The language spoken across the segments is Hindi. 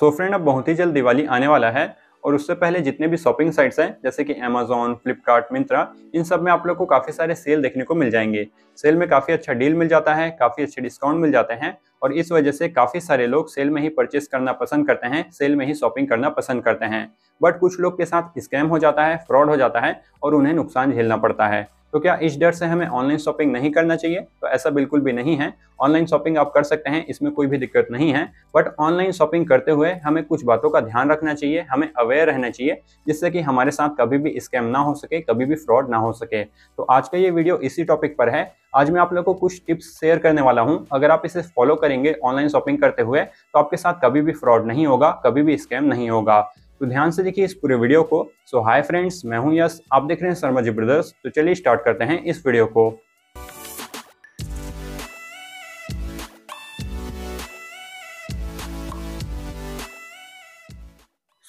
सो फ्रेंड अब बहुत ही जल्द दिवाली आने वाला है और उससे पहले जितने भी शॉपिंग साइट्स हैं जैसे कि अमेजोन फ्लिपकार्ट मिंत्रा इन सब में आप लोग को काफ़ी सारे सेल देखने को मिल जाएंगे सेल में काफ़ी अच्छा डील मिल जाता है काफ़ी अच्छे डिस्काउंट मिल जाते हैं और इस वजह से काफ़ी सारे लोग सेल में ही परचेस करना पसंद करते हैं सेल में ही शॉपिंग करना पसंद करते हैं बट कुछ लोग के साथ स्कैम हो जाता है फ्रॉड हो जाता है और उन्हें नुकसान झेलना पड़ता है तो क्या इस डर से हमें ऑनलाइन शॉपिंग नहीं करना चाहिए तो ऐसा बिल्कुल भी नहीं है ऑनलाइन शॉपिंग आप कर सकते हैं इसमें कोई भी दिक्कत नहीं है बट ऑनलाइन शॉपिंग करते हुए हमें कुछ बातों का ध्यान रखना चाहिए हमें अवेयर रहना चाहिए जिससे कि हमारे साथ कभी भी स्कैम ना हो सके कभी भी फ्रॉड ना हो सके तो आज का ये वीडियो इसी टॉपिक पर है आज मैं आप लोगों को कुछ टिप्स शेयर करने वाला हूँ अगर आप इसे फॉलो करेंगे ऑनलाइन शॉपिंग करते हुए तो आपके साथ कभी भी फ्रॉड नहीं होगा कभी भी स्कैम नहीं होगा तो ध्यान से देखिए इस पूरे वीडियो को सो हाय फ्रेंड्स मैं हूं यस आप देख रहे हैं शर्मा जी ब्रदर्स तो चलिए स्टार्ट करते हैं इस वीडियो को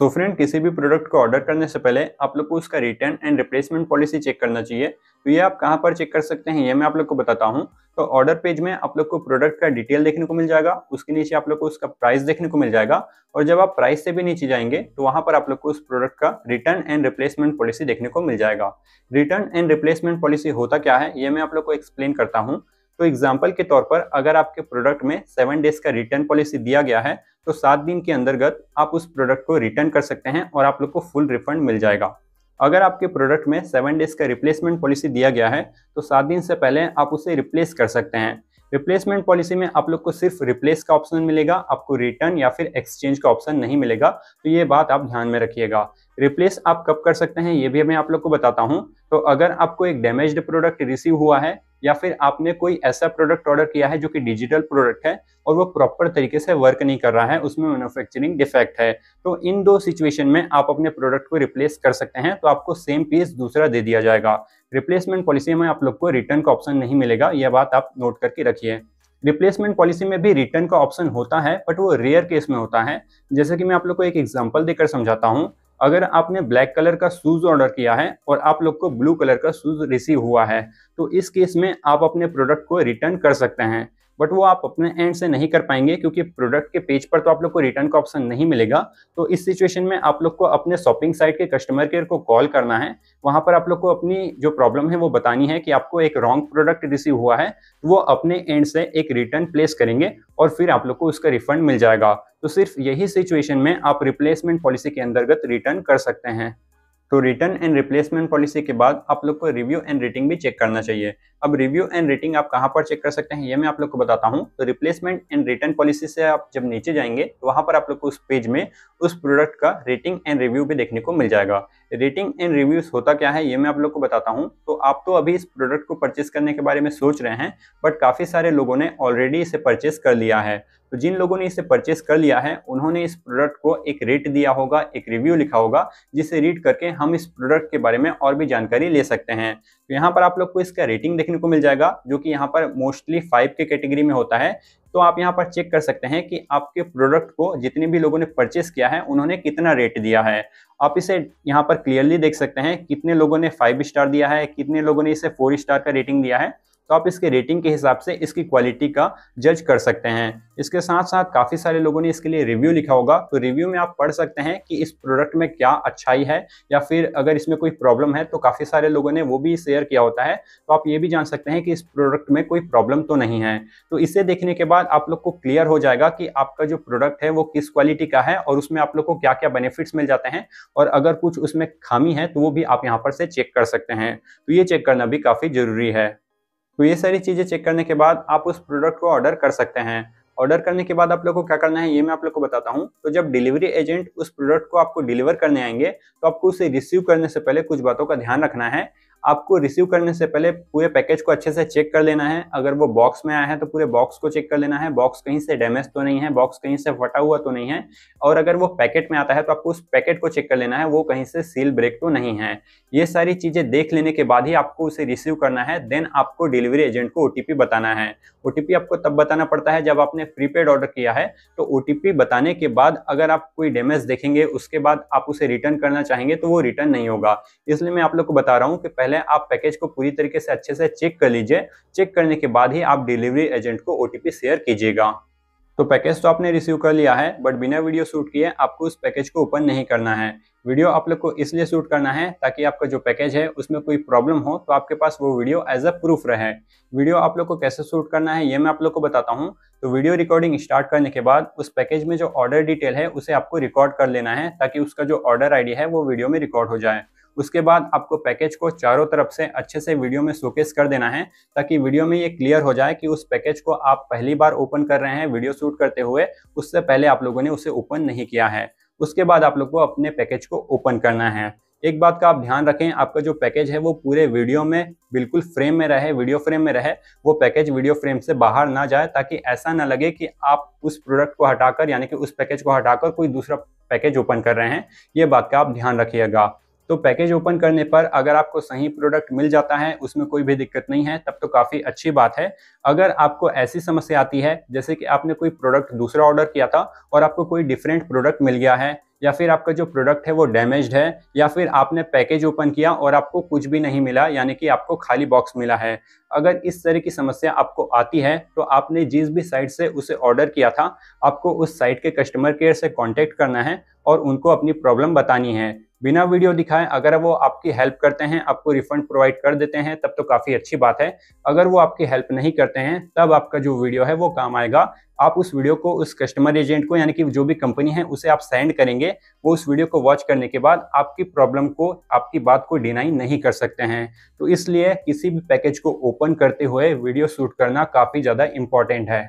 सो so फ्रेंड किसी भी प्रोडक्ट को ऑर्डर करने से पहले आप लोग को उसका return and replacement policy check करना चाहिए तो ये आप कहाँ पर चेक कर सकते हैं ये मैं आप लोग को बताता हूँ तो ऑर्डर पेज में आप लोग को प्रोडक्ट का डिटेल देखने को मिल जाएगा उसके नीचे आप लोग को उसका प्राइस देखने को मिल जाएगा और जब आप प्राइस से भी नीचे जाएंगे तो वहाँ पर आप लोग को उस प्रोडक्ट का रिटर्न एंड रिप्लेसमेंट पॉलिसी देखने को मिल जाएगा रिटर्न एंड रिप्लेसमेंट पॉलिसी होता क्या है ये मैं आप लोग को एक्सप्लेन करता हूँ तो एग्जाम्पल के तौर पर अगर आपके प्रोडक्ट में सेवन डेज का रिटर्न पॉलिसी दिया गया है तो सात दिन के अंतर्गत आप उस प्रोडक्ट को रिटर्न कर सकते हैं और आप लोग को फुल रिफंड मिल जाएगा अगर आपके प्रोडक्ट में सेवन डेज का रिप्लेसमेंट पॉलिसी दिया गया है तो सात दिन से पहले आप उसे रिप्लेस कर सकते हैं रिप्लेसमेंट पॉलिसी में आप लोग को सिर्फ रिप्लेस का ऑप्शन मिलेगा आपको रिटर्न या फिर एक्सचेंज का ऑप्शन नहीं मिलेगा तो ये बात आप ध्यान में रखिएगा रिप्लेस आप कब कर सकते हैं ये भी मैं आप लोग को बताता हूँ तो अगर आपको एक डैमेज्ड प्रोडक्ट रिसीव हुआ है या फिर आपने कोई ऐसा प्रोडक्ट ऑर्डर किया है जो कि डिजिटल प्रोडक्ट है और वो प्रॉपर तरीके से वर्क नहीं कर रहा है उसमें मैन्युफैक्चरिंग डिफेक्ट है तो इन दो सिचुएशन में आप अपने प्रोडक्ट को रिप्लेस कर सकते हैं तो आपको सेम पीस दूसरा दे दिया जाएगा रिप्लेसमेंट पॉलिसी में आप लोग को रिटर्न का ऑप्शन नहीं मिलेगा यह बात आप नोट करके रखिए रिप्लेसमेंट पॉलिसी में भी रिटर्न का ऑप्शन होता है बट वो रेयर केस में होता है जैसे कि मैं आप लोग को एक एग्जाम्पल देकर समझाता हूँ अगर आपने ब्लैक कलर का शूज़ ऑर्डर किया है और आप लोग को ब्लू कलर का शूज़ रिसीव हुआ है तो इस केस में आप अपने प्रोडक्ट को रिटर्न कर सकते हैं बट वो आप अपने एंड से नहीं कर पाएंगे क्योंकि प्रोडक्ट के पेज पर तो आप लोग को रिटर्न का ऑप्शन नहीं मिलेगा तो इस सिचुएशन में आप लोग को अपने शॉपिंग साइट के कस्टमर केयर को कॉल करना है वहां पर आप लोग को अपनी जो प्रॉब्लम है वो बतानी है कि आपको एक रॉन्ग प्रोडक्ट रिसीव हुआ है तो वो अपने एंड से एक रिटर्न प्लेस करेंगे और फिर आप लोग को उसका रिफंड मिल जाएगा तो सिर्फ यही सिचुएशन में आप रिप्लेसमेंट पॉलिसी के अंतर्गत रिटर्न कर सकते हैं तो रिटर्न एंड रिप्लेसमेंट पॉलिसी के बाद आप लोग को रिव्यू एंड रेटिंग भी चेक करना चाहिए अब रिव्यू एंड रेटिंग आप कहाँ पर चेक कर सकते हैं ये मैं आप लोग को बताता हूँ तो रिप्लेसमेंट एंड रिटर्न पॉलिसी से आप जब नीचे जाएंगे तो वहाँ पर आप लोग को उस पेज में उस प्रोडक्ट का रेटिंग एंड रिव्यू भी देखने को मिल जाएगा रेटिंग एंड रिव्यूज होता क्या है ये मैं आप लोग को बताता हूँ तो आप तो अभी इस प्रोडक्ट को परचेस करने के बारे में सोच रहे हैं बट काफ़ी सारे लोगों ने ऑलरेडी इसे परचेस कर लिया है तो जिन लोगों ने इसे परचेस कर लिया है उन्होंने इस प्रोडक्ट को एक रेट दिया होगा एक रिव्यू लिखा होगा जिसे रीड करके हम इस प्रोडक्ट के बारे में और भी जानकारी ले सकते हैं तो यहाँ पर आप लोग को इसका रेटिंग देखने को मिल जाएगा जो कि यहाँ पर मोस्टली फाइव के कैटेगरी में होता है तो आप यहाँ पर चेक कर सकते हैं कि आपके प्रोडक्ट को जितने भी लोगों ने परचेस किया है उन्होंने कितना रेट दिया है आप इसे यहाँ पर क्लियरली देख सकते हैं कितने लोगों ने फाइव स्टार दिया है कितने लोगों ने इसे फोर स्टार का रेटिंग दिया है तो आप इसके रेटिंग के हिसाब से इसकी क्वालिटी का जज कर सकते हैं इसके साथ साथ काफ़ी सारे लोगों ने इसके लिए रिव्यू लिखा होगा तो रिव्यू में आप पढ़ सकते हैं कि इस प्रोडक्ट में क्या अच्छाई है या फिर अगर इसमें कोई प्रॉब्लम है तो काफ़ी सारे लोगों ने वो भी शेयर किया होता है तो आप ये भी जान सकते हैं कि इस प्रोडक्ट में कोई प्रॉब्लम तो नहीं है तो इसे देखने के बाद आप लोग को क्लियर हो जाएगा कि आपका जो प्रोडक्ट है वो किस क्वालिटी का है और उसमें आप लोग को क्या क्या बेनिफिट्स मिल जाते हैं और अगर कुछ उसमें खामी है तो वो भी आप यहाँ पर से चेक कर सकते हैं तो ये चेक करना भी काफ़ी ज़रूरी है तो ये सारी चीज़ें चेक करने के बाद आप उस प्रोडक्ट को ऑर्डर कर सकते हैं ऑर्डर करने के बाद आप लोग को क्या करना है ये मैं आप लोग को बताता हूँ तो जब डिलीवरी एजेंट उस प्रोडक्ट को आपको डिलीवर करने आएंगे तो आपको उसे रिसीव करने से पहले कुछ बातों का ध्यान रखना है आपको रिसीव करने से पहले पूरे पैकेज को अच्छे से चेक कर लेना है अगर वो बॉक्स में आया है तो पूरे बॉक्स को चेक कर लेना है बॉक्स कहीं से डैमेज तो नहीं है बॉक्स कहीं से फटा हुआ तो नहीं है और अगर वो पैकेट में आता है तो आपको उस पैकेट को चेक कर लेना है वो कहीं से सील ब्रेक तो नहीं है ये सारी चीज़ें देख लेने के बाद ही आपको उसे रिसीव करना है देन आपको डिलीवरी एजेंट को ओ बताना है ओ आपको तब बताना पड़ता है जब आपने प्रीपेड ऑर्डर किया है तो ओ बताने के बाद अगर आप कोई डैमेज देखेंगे उसके बाद आप उसे रिटर्न करना चाहेंगे तो वो रिटर्न नहीं होगा इसलिए मैं आप लोग को बता रहा हूँ कि पहले पहले आप पैकेज को पूरी तरीके से अच्छे से चेक कर लीजिए चेक करने के बाद ही आप डिलीवरी एजेंट को ओ शेयर कीजिएगा तो पैकेज तो आपने रिसीव कर लिया है बट बिना वीडियो शूट किए आपको उस पैकेज को ओपन नहीं करना है वीडियो आप लोग को इसलिए शूट करना है ताकि आपका जो पैकेज है उसमें कोई प्रॉब्लम हो तो आपके पास वो वीडियो एज अ प्रूफ रहे वीडियो आप लोग को कैसे शूट करना है ये मैं आप लोग को बताता हूँ तो वीडियो रिकॉर्डिंग स्टार्ट करने के बाद उस पैकेज में जो ऑर्डर डिटेल है उसे आपको रिकॉर्ड कर लेना है ताकि उसका जो ऑर्डर आईडी है वो वीडियो में रिकॉर्ड हो जाए उसके बाद आपको पैकेज को चारों तरफ से अच्छे से वीडियो में शोकेस कर देना है ताकि वीडियो में ये क्लियर हो जाए कि उस पैकेज को आप पहली बार ओपन कर रहे हैं वीडियो शूट करते हुए उससे पहले आप लोगों ने उसे ओपन नहीं किया है उसके बाद आप लोग को अपने पैकेज को ओपन करना है एक बात का आप ध्यान रखें आपका जो पैकेज है वो पूरे वीडियो में बिल्कुल फ्रेम में रहे वीडियो फ्रेम में रहे वो पैकेज वीडियो फ्रेम से बाहर ना जाए ताकि ऐसा ना लगे कि आप उस प्रोडक्ट को हटाकर यानी कि उस पैकेज को हटाकर कोई दूसरा पैकेज ओपन कर रहे हैं ये बात का आप ध्यान रखिएगा तो पैकेज ओपन करने पर अगर आपको सही प्रोडक्ट मिल जाता है उसमें कोई भी दिक्कत नहीं है तब तो काफ़ी अच्छी बात है अगर आपको ऐसी समस्या आती है जैसे कि आपने कोई प्रोडक्ट दूसरा ऑर्डर किया था और आपको कोई डिफरेंट प्रोडक्ट मिल गया है या फिर आपका जो प्रोडक्ट है वो डैमेज्ड है या फिर आपने पैकेज ओपन किया और आपको कुछ भी नहीं मिला यानी कि आपको खाली बॉक्स मिला है अगर इस तरह की समस्या आपको आती है तो आपने जिस भी साइट से उसे ऑर्डर किया था आपको उस साइट के कस्टमर केयर से कॉन्टैक्ट करना है और उनको अपनी प्रॉब्लम बतानी है बिना वीडियो दिखाए अगर वो आपकी हेल्प करते हैं आपको रिफंड प्रोवाइड कर देते हैं तब तो काफ़ी अच्छी बात है अगर वो आपकी हेल्प नहीं करते हैं तब आपका जो वीडियो है वो काम आएगा आप उस वीडियो को उस कस्टमर एजेंट को यानी कि जो भी कंपनी है उसे आप सेंड करेंगे वो उस वीडियो को वॉच करने के बाद आपकी प्रॉब्लम को आपकी बात को डिनाई नहीं कर सकते हैं तो इसलिए किसी भी पैकेज को ओपन करते हुए वीडियो शूट करना काफ़ी ज़्यादा इंपॉर्टेंट है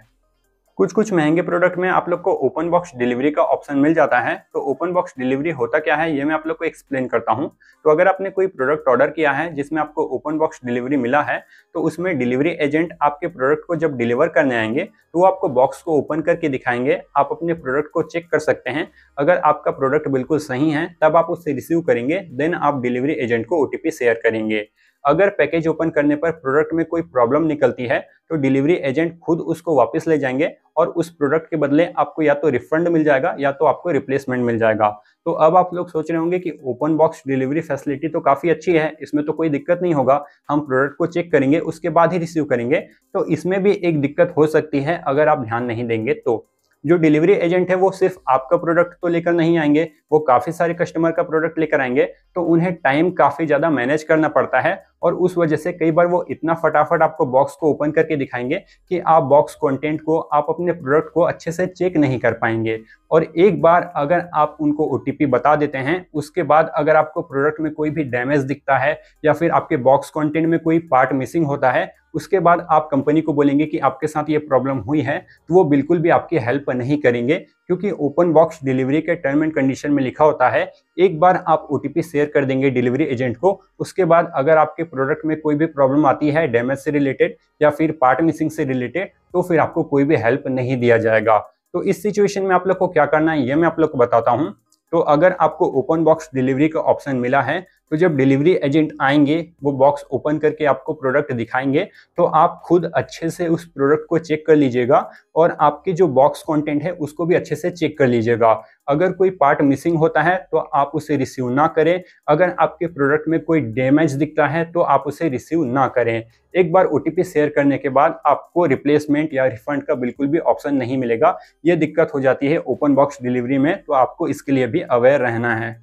कुछ कुछ महंगे प्रोडक्ट में आप लोग को ओपन बॉक्स डिलीवरी का ऑप्शन मिल जाता है तो ओपन बॉक्स डिलीवरी होता क्या है ये मैं आप लोग को एक्सप्लेन करता हूँ तो अगर आपने कोई प्रोडक्ट ऑर्डर किया है जिसमें आपको ओपन बॉक्स डिलीवरी मिला है तो उसमें डिलीवरी एजेंट आपके प्रोडक्ट को जब डिलीवर करने आएंगे तो वो आपको बॉक्स को ओपन करके दिखाएंगे आप अपने प्रोडक्ट को चेक कर सकते हैं अगर आपका प्रोडक्ट बिल्कुल सही है तब आप उससे रिसीव करेंगे देन आप डिलीवरी एजेंट को ओ शेयर करेंगे अगर पैकेज ओपन करने पर प्रोडक्ट में कोई प्रॉब्लम निकलती है तो डिलीवरी एजेंट खुद उसको वापस ले जाएंगे और उस प्रोडक्ट के बदले आपको या तो रिफंड मिल जाएगा या तो आपको रिप्लेसमेंट मिल जाएगा तो अब आप लोग सोच रहे होंगे कि ओपन बॉक्स डिलीवरी फैसिलिटी तो काफ़ी अच्छी है इसमें तो कोई दिक्कत नहीं होगा हम प्रोडक्ट को चेक करेंगे उसके बाद ही रिसीव करेंगे तो इसमें भी एक दिक्कत हो सकती है अगर आप ध्यान नहीं देंगे तो जो डिलीवरी एजेंट है वो सिर्फ आपका प्रोडक्ट तो लेकर नहीं आएंगे वो काफ़ी सारे कस्टमर का प्रोडक्ट लेकर आएंगे तो उन्हें टाइम काफ़ी ज़्यादा मैनेज करना पड़ता है और उस वजह से कई बार वो इतना फटाफट आपको बॉक्स को ओपन करके दिखाएंगे कि आप बॉक्स कंटेंट को आप अपने प्रोडक्ट को अच्छे से चेक नहीं कर पाएंगे और एक बार अगर आप उनको ओ बता देते हैं उसके बाद अगर आपको प्रोडक्ट में कोई भी डैमेज दिखता है या फिर आपके बॉक्स कॉन्टेंट में कोई पार्ट मिसिंग होता है उसके बाद आप कंपनी को बोलेंगे कि आपके साथ ये प्रॉब्लम हुई है तो वो बिल्कुल भी आपकी हेल्प नहीं करेंगे क्योंकि ओपन बॉक्स डिलीवरी के टर्म एंड कंडीशन में लिखा होता है एक बार आप ओ शेयर कर देंगे डिलीवरी एजेंट को उसके बाद अगर आपके प्रोडक्ट में कोई भी प्रॉब्लम आती है डैमेज से रिलेटेड या फिर पार्ट मिसिंग से रिलेटेड तो फिर आपको कोई भी हेल्प नहीं दिया जाएगा तो इस सिचुएशन में आप लोग को क्या करना है ये मैं आप लोग को बताता हूँ तो अगर आपको ओपन बॉक्स डिलीवरी का ऑप्शन मिला है तो जब डिलीवरी एजेंट आएंगे वो बॉक्स ओपन करके आपको प्रोडक्ट दिखाएंगे तो आप खुद अच्छे से उस प्रोडक्ट को चेक कर लीजिएगा और आपके जो बॉक्स कंटेंट है उसको भी अच्छे से चेक कर लीजिएगा अगर कोई पार्ट मिसिंग होता है तो आप उसे रिसीव ना करें अगर आपके प्रोडक्ट में कोई डैमेज दिखता है तो आप उसे रिसीव ना करें एक बार ओ शेयर करने के बाद आपको रिप्लेसमेंट या रिफंड का बिल्कुल भी ऑप्शन नहीं मिलेगा ये दिक्कत हो जाती है ओपन बॉक्स डिलीवरी में तो आपको इसके लिए भी अवेयर रहना है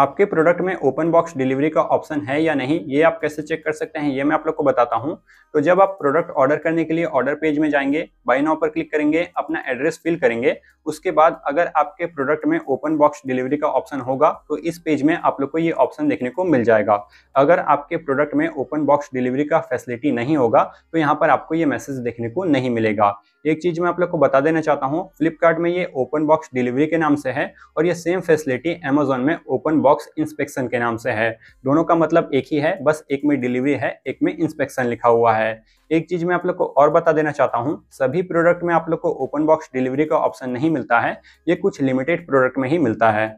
आपके प्रोडक्ट में ओपन बॉक्स डिलीवरी का ऑप्शन है या नहीं ये आप कैसे चेक कर सकते हैं ये मैं आप लोग को बताता हूँ तो जब आप प्रोडक्ट ऑर्डर करने के लिए ऑर्डर पेज में जाएंगे बाई नाउ पर क्लिक करेंगे अपना एड्रेस फिल करेंगे उसके बाद अगर आपके प्रोडक्ट में ओपन बॉक्स डिलीवरी का ऑप्शन होगा तो इस पेज में आप लोग को ये ऑप्शन देखने को मिल जाएगा अगर आपके प्रोडक्ट में ओपन बॉक्स डिलीवरी का फैसिलिटी नहीं होगा तो यहाँ पर आपको ये मैसेज देखने को नहीं मिलेगा एक चीज मैं आप लोग को बता देना चाहता हूँ फ्लिपकार्ट में ये ओपन बॉक्स डिलीवरी के नाम से है और ये सेम फैसिलिटी अमेजोन में ओपन बॉक्स इंस्पेक्शन के नाम से है दोनों का मतलब एक ही है बस एक में डिलीवरी है एक में इंस्पेक्शन लिखा हुआ है एक चीज मैं आप लोग को और बता देना चाहता हूँ सभी प्रोडक्ट में आप लोग को ओपन बॉक्स डिलीवरी का ऑप्शन नहीं मिलता है ये कुछ लिमिटेड प्रोडक्ट में ही मिलता है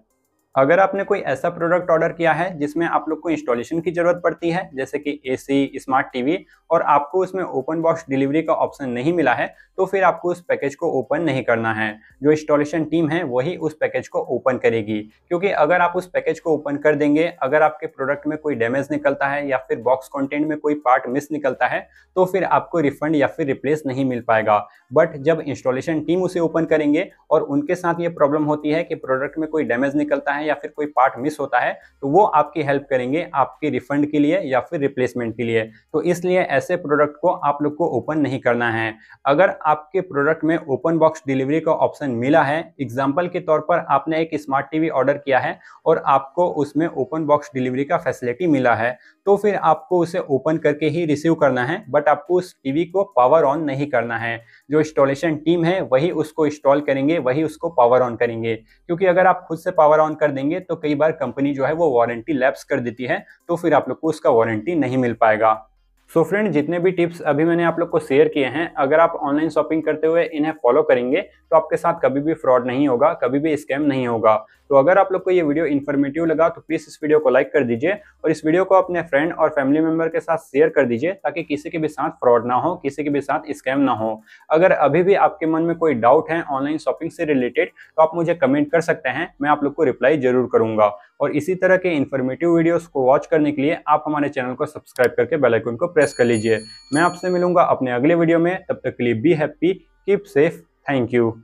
अगर आपने कोई ऐसा प्रोडक्ट ऑर्डर किया है जिसमें आप लोग को इंस्टॉलेशन की ज़रूरत पड़ती है जैसे कि एसी स्मार्ट टीवी और आपको उसमें ओपन बॉक्स डिलीवरी का ऑप्शन नहीं मिला है तो फिर आपको उस पैकेज को ओपन नहीं करना है जो इंस्टॉलेशन टीम है वही उस पैकेज को ओपन करेगी क्योंकि अगर आप उस पैकेज को ओपन कर देंगे अगर आपके प्रोडक्ट में कोई डैमेज निकलता है या फिर बॉक्स कॉन्टेंट में कोई पार्ट मिस निकलता है तो फिर आपको रिफंड या फिर रिप्लेस नहीं मिल पाएगा बट जब इंस्टॉलेशन टीम उसे ओपन करेंगे और उनके साथ ये प्रॉब्लम होती है कि प्रोडक्ट में कोई डैमेज निकलता है हैं या फिर कोई पार्ट मिस होता है तो वो आपकी हेल्प करेंगे आपके रिफंड के लिए या फिर रिप्लेसमेंट के लिए तो इसलिए ऐसे प्रोडक्ट को आप लोग को ओपन नहीं करना है अगर आपके प्रोडक्ट में ओपन बॉक्स डिलीवरी का ऑप्शन मिला है एग्जाम्पल के तौर पर आपने एक स्मार्ट टीवी ऑर्डर किया है और आपको उसमें ओपन बॉक्स डिलीवरी का फैसिलिटी मिला है तो फिर आपको उसे ओपन करके ही रिसीव करना है बट आपको उस टीवी को पावर ऑन नहीं करना है जो इंस्टॉलेशन टीम है वही उसको इंस्टॉल करेंगे वही उसको पावर ऑन करेंगे क्योंकि अगर आप खुद से पावर ऑन कर देंगे तो कई बार कंपनी जो है वो वारंटी लैप्स कर देती है तो फिर आप लोग को उसका वारंटी नहीं मिल पाएगा सो so फ्रेंड जितने भी टिप्स अभी मैंने आप लोग को शेयर किए हैं अगर आप ऑनलाइन शॉपिंग करते हुए इन्हें फॉलो करेंगे तो आपके साथ कभी भी फ्रॉड नहीं होगा कभी भी स्कैम नहीं होगा तो अगर आप लोग को ये वीडियो इन्फॉर्मेटिव लगा तो प्लीज़ इस वीडियो को लाइक कर दीजिए और इस वीडियो को अपने फ्रेंड और फैमिली मेम्बर के साथ शेयर कर दीजिए ताकि किसी के भी साथ फ्रॉड ना हो किसी के भी साथ स्कैम ना हो अगर अभी भी आपके मन में कोई डाउट है ऑनलाइन शॉपिंग से रिलेटेड तो आप मुझे कमेंट कर सकते हैं मैं आप लोग को रिप्लाई जरूर करूँगा और इसी तरह के इन्फॉर्मेटिव वीडियोस को वॉच करने के लिए आप हमारे चैनल को सब्सक्राइब करके बेल आइकन को प्रेस कर लीजिए मैं आपसे मिलूंगा अपने अगले वीडियो में तब तक के लिए be happy keep safe thank you